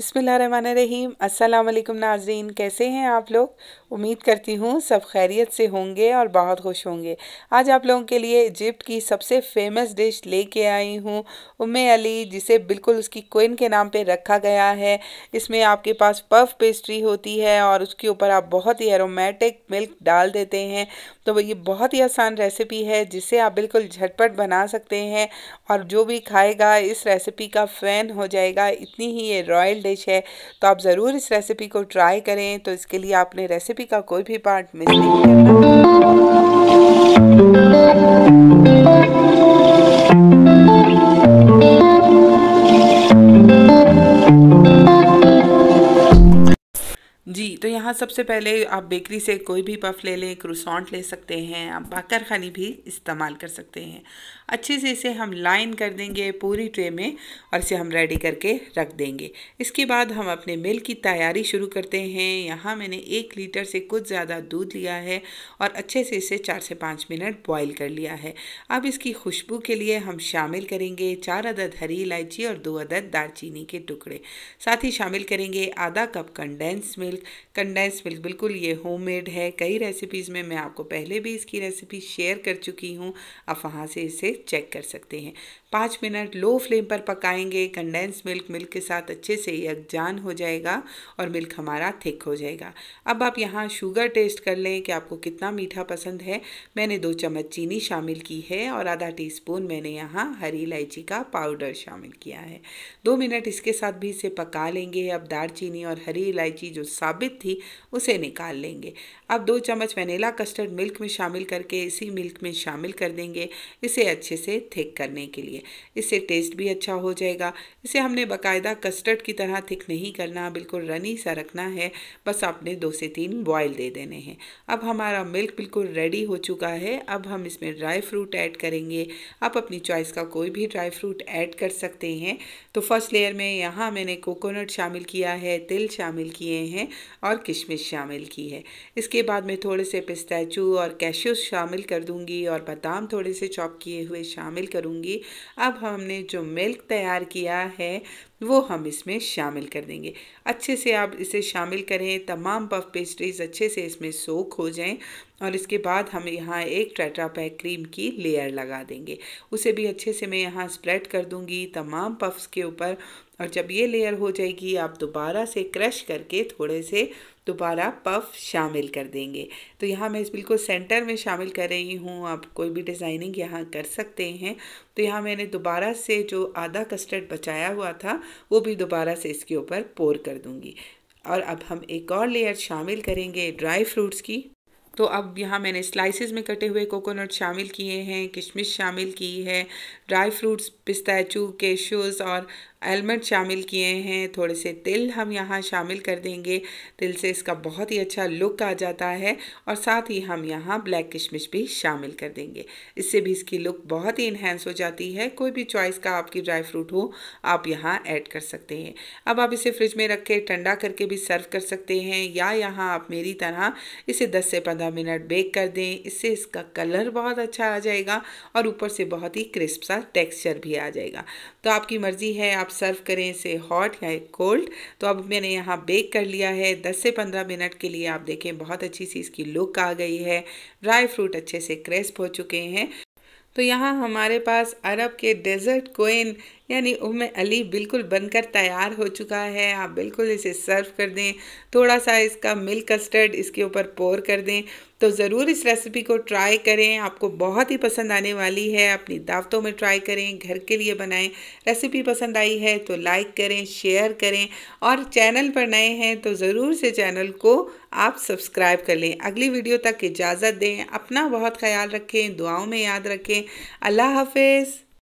बिसमीम असलकम नाजरीन कैसे हैं आप लोग उम्मीद करती हूँ सब खैरियत से होंगे और बहुत खुश होंगे आज आप लोगों के लिए इजिप्ट की सबसे फेमस डिश लेके आई हूँ उम्मे अली जिसे बिल्कुल उसकी क्विन के नाम पे रखा गया है इसमें आपके पास पफ पेस्ट्री होती है और उसके ऊपर आप बहुत ही एरोमेटिक मिल्क डाल देते हैं तो ये बहुत ही आसान रेसिपी है जिसे आप बिल्कुल झटपट बना सकते हैं और जो भी खाएगा इस रेसिपी का फ़ैन हो जाएगा इतनी ही ये रॉयल डिश है तो आप ज़रूर इस रेसिपी को ट्राई करें तो इसके लिए आपने रेसिपी का कोई भी पार्ट मिस नहीं करना सबसे पहले आप बेकरी से कोई भी पफ ले लें क्रूसॉन्ट ले सकते हैं आप बाकर खानी भी इस्तेमाल कर सकते हैं अच्छे से इसे हम लाइन कर देंगे पूरी ट्रे में और इसे हम रेडी करके रख देंगे इसके बाद हम अपने मिल की तैयारी शुरू करते हैं यहाँ मैंने एक लीटर से कुछ ज़्यादा दूध लिया है और अच्छे से इसे चार से पाँच मिनट बॉयल कर लिया है अब इसकी खुशबू के लिए हम शामिल करेंगे चार अदद हरी इलायची और दो अदद दालचीनी के टुकड़े साथ ही शामिल करेंगे आधा कप कंडेंस मिल्क कंडेंस गैस बिल्कुल ये होममेड है कई रेसिपीज़ में मैं आपको पहले भी इसकी रेसिपी शेयर कर चुकी हूँ आप वहाँ से इसे चेक कर सकते हैं पाँच मिनट लो फ्लेम पर पकाएंगे कंडेंस मिल्क मिल्क के साथ अच्छे से यकजान हो जाएगा और मिल्क हमारा थिक हो जाएगा अब आप यहाँ शुगर टेस्ट कर लें कि आपको कितना मीठा पसंद है मैंने दो चम्मच चीनी शामिल की है और आधा टी स्पून मैंने यहाँ हरी इलायची का पाउडर शामिल किया है दो मिनट इसके साथ भी इसे पका लेंगे अब दार चीनी और हरी इलायची जो साबित थी उसे निकाल लेंगे अब दो चम्मच वनीला कस्टर्ड मिल्क में शामिल करके इसी मिल्क में शामिल कर देंगे इसे अच्छे से थिक करने के लिए इससे टेस्ट भी अच्छा हो जाएगा इसे हमने बाकायदा कस्टर्ड की तरह थिक नहीं करना बिल्कुल रनी सा रखना है बस आपने दो से तीन बॉयल दे देने हैं अब हमारा मिल्क बिल्कुल रेडी हो चुका है अब हम इसमें ड्राई फ्रूट ऐड करेंगे आप अपनी चॉइस का कोई भी ड्राई फ्रूट ऐड कर सकते हैं तो फर्स्ट लेयर में यहाँ मैंने कोकोनट शामिल किया है तिल शामिल किए हैं और किशमिश किशमिश शामिल की है इसके बाद मैं थोड़े से पिस्ताचू और कैशूस शामिल कर दूंगी और बादाम थोड़े से चॉप किए हुए शामिल करूंगी अब हमने जो मिल्क तैयार किया है वो हम इसमें शामिल कर देंगे अच्छे से आप इसे शामिल करें तमाम पफ पेस्ट्रीज़ अच्छे से इसमें सोख हो जाएं और इसके बाद हम यहाँ एक ट्रेट्रा पैक क्रीम की लेयर लगा देंगे उसे भी अच्छे से मैं यहाँ स्प्रेड कर दूँगी तमाम पफ्स के ऊपर और जब ये लेयर हो जाएगी आप दोबारा से क्रश करके थोड़े से दोबारा पफ शामिल कर देंगे तो यहाँ मैं इस बिल्कुल सेंटर में शामिल कर रही हूँ आप कोई भी डिज़ाइनिंग यहाँ कर सकते हैं तो यहाँ मैंने दोबारा से जो आधा कस्टर्ड बचाया हुआ था वो भी दोबारा से इसके ऊपर पोर कर दूँगी और अब हम एक और लेयर शामिल करेंगे ड्राई फ्रूट्स की तो अब यहाँ मैंने स्लाइसिस में कटे हुए कोकोनट शामिल किए हैं किशमिश शामिल की है ड्राई फ्रूट्स पिस्ताचू केशूज़ और एलमंड शामिल किए हैं थोड़े से तिल हम यहाँ शामिल कर देंगे तिल से इसका बहुत ही अच्छा लुक आ जाता है और साथ ही हम यहाँ ब्लैक किशमिश भी शामिल कर देंगे इससे भी इसकी लुक बहुत ही इन्हेंस हो जाती है कोई भी चॉइस का आपकी ड्राई फ्रूट हो आप यहाँ ऐड कर सकते हैं अब आप इसे फ्रिज में रख के ठंडा करके भी सर्व कर सकते हैं या यहाँ आप मेरी तरह इसे दस से पंद्रह 15 मिनट बेक कर दें इससे इसका कलर बहुत अच्छा आ जाएगा और ऊपर से बहुत ही क्रिस्प सा टेक्सचर भी आ जाएगा तो आपकी मर्ज़ी है आप सर्व करें इसे हॉट या कोल्ड तो अब मैंने यहाँ बेक कर लिया है दस से पंद्रह मिनट के लिए आप देखें बहुत अच्छी सी इसकी लुक आ गई है ड्राई फ्रूट अच्छे से क्रिस्प हो चुके हैं तो यहाँ हमारे पास अरब के डेजर्ट कोइन यानी उम अली बिल्कुल बनकर तैयार हो चुका है आप बिल्कुल इसे सर्व कर दें थोड़ा सा इसका मिल्क कस्टर्ड इसके ऊपर पोर कर दें तो ज़रूर इस रेसिपी को ट्राई करें आपको बहुत ही पसंद आने वाली है अपनी दावतों में ट्राई करें घर के लिए बनाएं रेसिपी पसंद आई है तो लाइक करें शेयर करें और चैनल पर नए हैं तो ज़रूर से चैनल को आप सब्सक्राइब कर लें अगली वीडियो तक इजाज़त दें अपना बहुत ख्याल रखें दुआओं में याद रखें अल्लाह हाफिज़